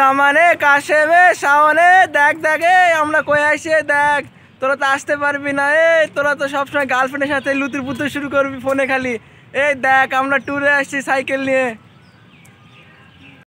জামানে বে সাওনে দেখ দেখ আমরা কয়ে আসি দেখ তোরা তো আসতে পারবি না এ তোরা তো সবসময় গার্লফ্রেন্ডের সাথে লুতুর পুতুর শুরু করবি ফোনে খালি এই দেখ আমরা ট্যুরে আসছি সাইকেল নিয়ে